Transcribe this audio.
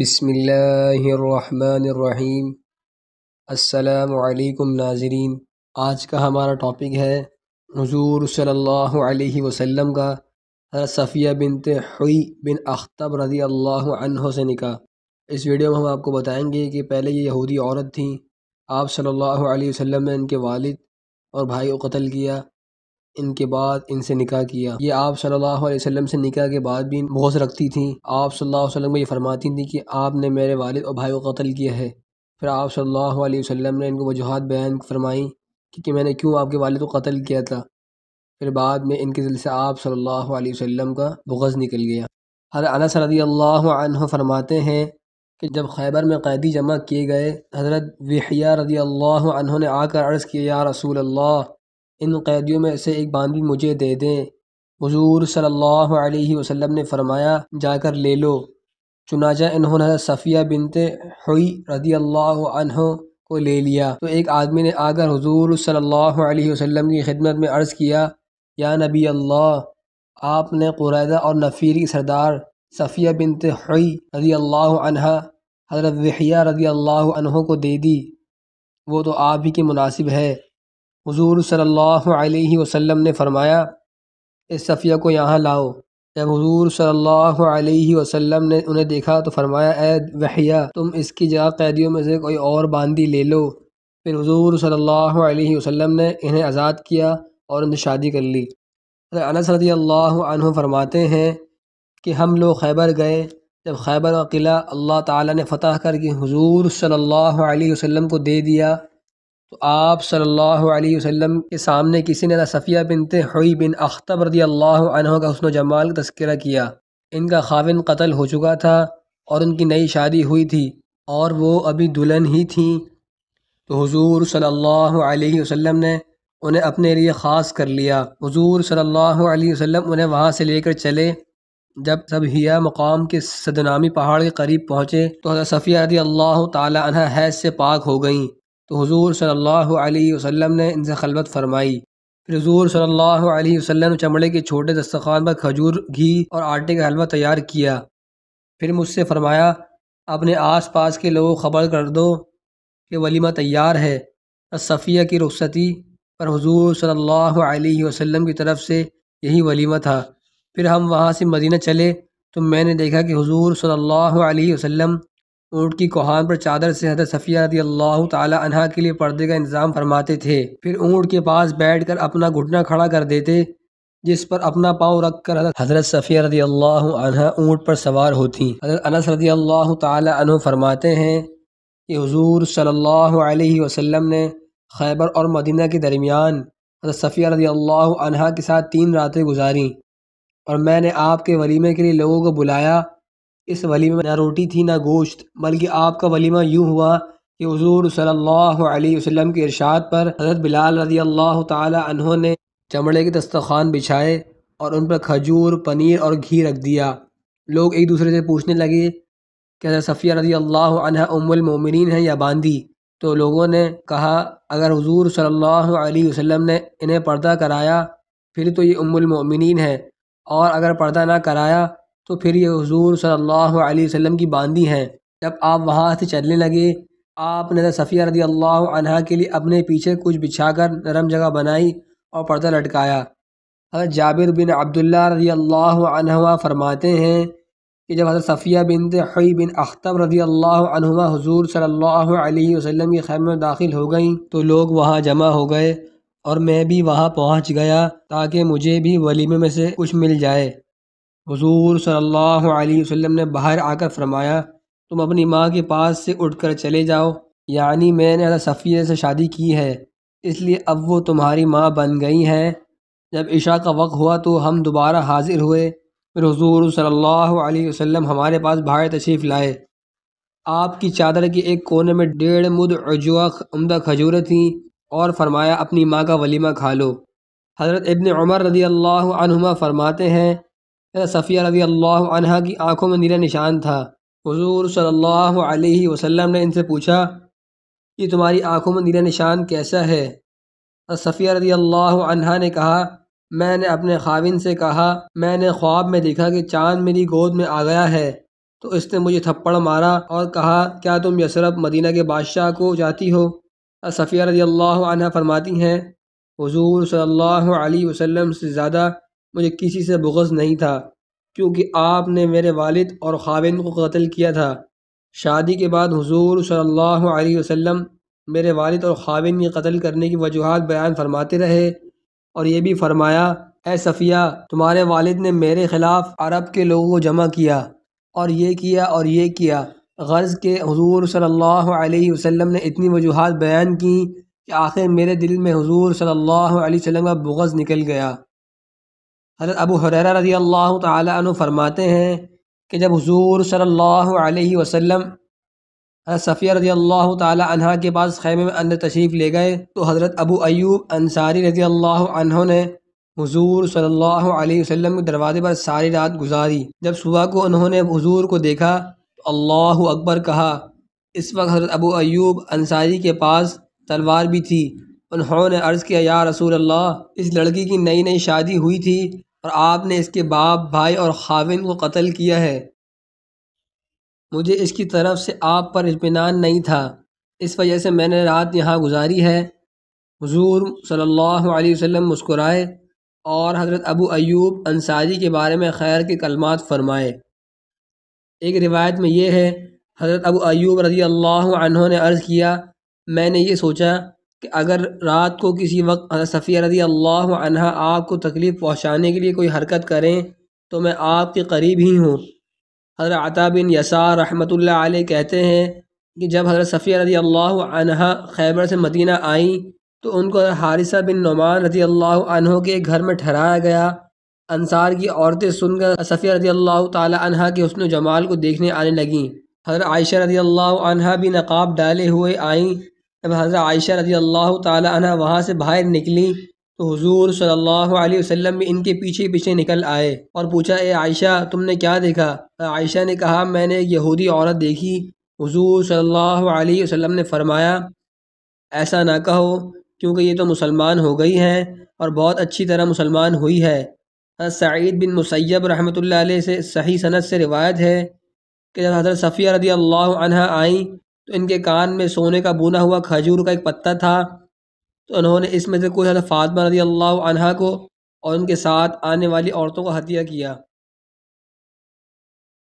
بسم اللہ الرحمن الرحیم السلام علیکم ناظرین آج کا ہمارا ٹاپک ہے حضور صلی اللہ علیہ وسلم کا حضرت صفیہ بنت حی بن اختب رضی اللہ عنہ سے نکاح اس ویڈیو میں ہم آپ کو بتائیں گے کہ پہلے یہ یہودی عورت تھیں آپ صلی اللہ علیہ وسلم نے ان کے والد اور بھائی کو قتل کیا ان کے بعد ان سے نکاح کیا یہ آپ صلی اللہ علیہ وسلم سے نکاح کے بعد بھی بغض رکھتی تھیں آپ صلی اللہ علیہ وسلم میں یہ فرماتی تھیں کہ آپ نے میرے والد اور بھائی کو قتل کیا ہے پھر آپ صلی اللہ علیہ وسلم نے ان کو وجوہات بیان فرمائی کہ میں نے کیوں آپ کے والد کو قتل کیا تھا پھر بعد میں ان کے دل سے آپ صلی اللہ علیہ وسلم کا بغض نکل گیا حضرت انس رضی اللہ عنہ فرماتے ہیں کہ جب خیبر میں قیدی جمع کیے گئے حضرت وحیہ رضی اللہ عنہ نے آ کر عرض کیا یا رسول اللہ ان قیدیوں میں سے ایک باندھی مجھے دے دیں حضور صلی اللہ علیہ وسلم نے فرمایا جا کر لے لو چنانچہ انہوں نے صفیہ بنت ہوئی رضی اللہ عنہ کو لے لیا تو ایک آدمی نے آ کر حضور صلی اللہ علیہ وسلم کی خدمت میں عرض کیا یا نبی اللہ آپ نے قرعدہ اور نفیری سردار صفیہ بنت ہوئی رضی اللہ عنہ حضرت رضی اللہ عنہ کو دے دی وہ تو آپ ہی کے مناسب ہے حضور صلی اللہ علیہ وسلم نے فرمایا اس صفیہ کو یہاں لاؤ جب حضور صلی اللہ علیہ وسلم نے انہیں دیکھا تو فرمایا اے وحیہ تم اس کی جگہ قیدیوں میں سے کوئی اور باندھی لے لو پھر حضور صلی اللہ علیہ وسلم نے انہیں آزاد کیا اور ان سے شادی کر لی انس رضی اللہ عنہ فرماتے ہیں کہ ہم لوگ خیبر گئے جب خیبر و قلعہ اللہ تعالیٰ نے فتح کر کے حضور صلی اللہ علیہ وسلم کو دے دیا تو آپ صلی اللہ علیہ وسلم کے سامنے کسی نے صفیہ بنت حوی بن اختب رضی اللہ عنہ کا حسن و جمال کا تذکرہ کیا ان کا خاون قتل ہو چکا تھا اور ان کی نئی شادی ہوئی تھی اور وہ ابھی دلہن ہی تھیں تو حضور صلی اللہ علیہ وسلم نے انہیں اپنے لیے خاص کر لیا حضور صلی اللہ علیہ وسلم انہیں وہاں سے لے کر چلے جب سب ہیا مقام کے صدنامی پہاڑ کے قریب پہنچے تو صفیہ رضی اللہ تعالی عنہ حیض سے پاک ہو گئیں تو حضور صلی اللہ علیہ وسلم نے ان سے خلوت فرمائی پھر حضور صلی اللہ علیہ وسلم نے چمڑے کے چھوٹے دستخوان پر کھجور گھی اور آٹے کا حلوہ تیار کیا پھر مجھ سے فرمایا اپنے آس پاس کے لوگوں خبر کر دو کہ ولیمہ تیار ہے صفیہ کی رخصتی پر حضور صلی اللہ علیہ وسلم کی طرف سے یہی ولیمہ تھا پھر ہم وہاں سے مدینہ چلے تو میں نے دیکھا کہ حضور صلی اللہ علیہ وسلم اونٹ کی کوہان پر چادر سے حضرت صفیہ رضی اللہ تعالی عنہ کے لیے پردے کا انتظام فرماتے تھے پھر اونٹ کے پاس بیٹھ کر اپنا گھٹنا کھڑا کر دیتے جس پر اپنا پاؤں رکھ کر حضرت صفیہ رضی اللہ عنہ اونٹ پر سوار ہوتی حضرت انس رضی اللہ تعالی عنہ فرماتے ہیں کہ حضور صلی اللہ علیہ وسلم نے خیبر اور مدینہ کے درمیان حضرت صفیہ رضی اللہ عنہ کے ساتھ تین راتیں گزاری اور میں نے آپ کے ولیمے کے لیے لوگوں کو بلایا اس ولیمہ نہ روٹی تھی نہ گوشت بلکہ آپ کا ولیمہ یوں ہوا کہ حضور صلی اللہ علیہ وسلم کے ارشاد پر حضرت بلال رضی اللہ تعالی عنہ نے چمڑے کے دستخوان بچھائے اور ان پر کھجور پنیر اور گھی رکھ دیا لوگ ایک دوسرے سے پوچھنے لگے کہ حضرت صفیہ رضی اللہ عنہ ام المومنین ہیں یا باندی تو لوگوں نے کہا اگر حضور صلی اللہ علیہ وسلم نے انہیں پردہ کرایا پھر تو یہ ام المومنین ہیں اور اگر پردہ نہ کرایا تو پھر یہ حضور صلی اللہ علیہ وسلم کی باندھی ہیں جب آپ وہاں سے چلنے لگے آپ نے صفیہ رضی اللہ عنہ کے لیے اپنے پیچھے کچھ بچھا کر نرم جگہ بنائی اور پردہ لٹکایا حضرت جابر بن عبداللہ رضی اللہ عنہ فرماتے ہیں کہ جب حضرت صفیہ بن حی بن اختب رضی اللہ عنہ حضور صلی اللہ علیہ وسلم کی میں داخل ہو گئیں تو لوگ وہاں جمع ہو گئے اور میں بھی وہاں پہنچ گیا تاکہ مجھے بھی ولیمے میں سے کچھ مل جائے حضور صلی اللہ علیہ وسلم نے باہر آ کر فرمایا تم اپنی ماں کے پاس سے اٹھ کر چلے جاؤ یعنی میں نے صفیہ سے شادی کی ہے اس لیے اب وہ تمہاری ماں بن گئی ہیں جب عشاء کا وقت ہوا تو ہم دوبارہ حاضر ہوئے پھر حضور صلی اللہ علیہ وسلم ہمارے پاس باہر تشریف لائے آپ کی چادر کے ایک کونے میں ڈیڑھ مد عجوہ عمدہ کھجوریں تھیں اور فرمایا اپنی ماں کا ولیمہ کھا لو حضرت ابن عمر رضی اللہ عنہما فرماتے ہیں صفیہ رضی اللہ عنہ کی آنکھوں میں نیلا نشان تھا حضور صلی اللہ علیہ وسلم نے ان سے پوچھا کہ تمہاری آنکھوں میں نیرہ نشان کیسا ہے صفیہ رضی اللہ عنہ نے کہا میں نے اپنے خاوند سے کہا میں نے خواب میں دیکھا کہ چاند میری گود میں آ گیا ہے تو اس نے مجھے تھپڑ مارا اور کہا کیا تم یسرف مدینہ کے بادشاہ کو جاتی ہو صفیہ رضی اللہ عنہ فرماتی ہیں حضور صلی اللہ علیہ وسلم سے زیادہ مجھے کسی سے بغض نہیں تھا کیونکہ آپ نے میرے والد اور خاوند کو قتل کیا تھا شادی کے بعد حضور صلی اللہ علیہ وسلم میرے والد اور خاوند کے قتل کرنے کی وجوہات بیان فرماتے رہے اور یہ بھی فرمایا اے صفیہ تمہارے والد نے میرے خلاف عرب کے لوگوں کو جمع کیا اور یہ کیا اور یہ کیا غرض کے حضور صلی اللہ علیہ وسلم نے اتنی وجوہات بیان کیں کہ آخر میرے دل میں حضور صلی اللہ علیہ وسلم کا بغض نکل گیا حضرت ابو حریرہ رضی اللہ تعالیٰ عنہ فرماتے ہیں کہ جب حضور صلی اللہ علیہ وسلم حضرت صفیہ رضی اللہ تعالیٰ عنہ کے پاس خیمے میں اندر تشریف لے گئے تو حضرت ابو ایوب انصاری رضی اللہ عنہ نے حضور صلی اللہ علیہ وسلم کے دروازے پر ساری رات گزاری جب صبح کو انہوں نے حضور کو دیکھا تو اللہ اکبر کہا اس وقت حضرت ابو ایوب انصاری کے پاس تلوار بھی تھی انہوں نے عرض کیا یا رسول اللہ اس لڑکی کی نئی نئی شادی ہوئی تھی اور آپ نے اس کے باپ بھائی اور خاون کو قتل کیا ہے مجھے اس کی طرف سے آپ پر اطمینان نہیں تھا اس وجہ سے میں نے رات یہاں گزاری ہے حضور صلی اللہ علیہ وسلم مسکرائے اور حضرت ابو ایوب انصاری کے بارے میں خیر کے کلمات فرمائے ایک روایت میں یہ ہے حضرت ابو ایوب رضی اللہ عنہ نے عرض کیا میں نے یہ سوچا کہ اگر رات کو کسی وقت صفیہ رضی اللہ عنہ آپ کو تکلیف پہنچانے کے لیے کوئی حرکت کریں تو میں آپ کے قریب ہی ہوں حضرت عطا بن یسار رحمۃ اللہ علیہ کہتے ہیں کہ جب حضرت صفیہ رضی اللہ عنہ خیبر سے مدینہ آئیں تو ان کو حارثہ بن نعمان رضی اللہ عنہ کے گھر میں ٹھہرایا گیا انصار کی عورتیں سن کر صفیہ رضی اللہ تعالی عنہ کے حسن و جمال کو دیکھنے آنے لگیں حضرت عائشہ رضی اللہ عنہ بھی نقاب ڈالے ہوئے آئیں جب حضرت عائشہ رضی اللہ تعالی عنہ وہاں سے باہر نکلیں تو حضور صلی اللہ علیہ وسلم بھی ان کے پیچھے پیچھے نکل آئے اور پوچھا اے عائشہ تم نے کیا دیکھا عائشہ نے کہا میں نے یہودی عورت دیکھی حضور صلی اللہ علیہ وسلم نے فرمایا ایسا نہ کہو کیونکہ یہ تو مسلمان ہو گئی ہیں اور بہت اچھی طرح مسلمان ہوئی ہے سعید بن مسیب رحمۃ اللہ علیہ سے صحیح صنعت سے روایت ہے کہ جب حضرت صفیہ رضی اللہ عنہ آئیں تو ان کے کان میں سونے کا بنا ہوا کھجور کا ایک پتہ تھا تو انہوں نے اس میں سے کوئی فاطمہ رضی اللہ عنہ کو اور ان کے ساتھ آنے والی عورتوں کو ہتھیا کیا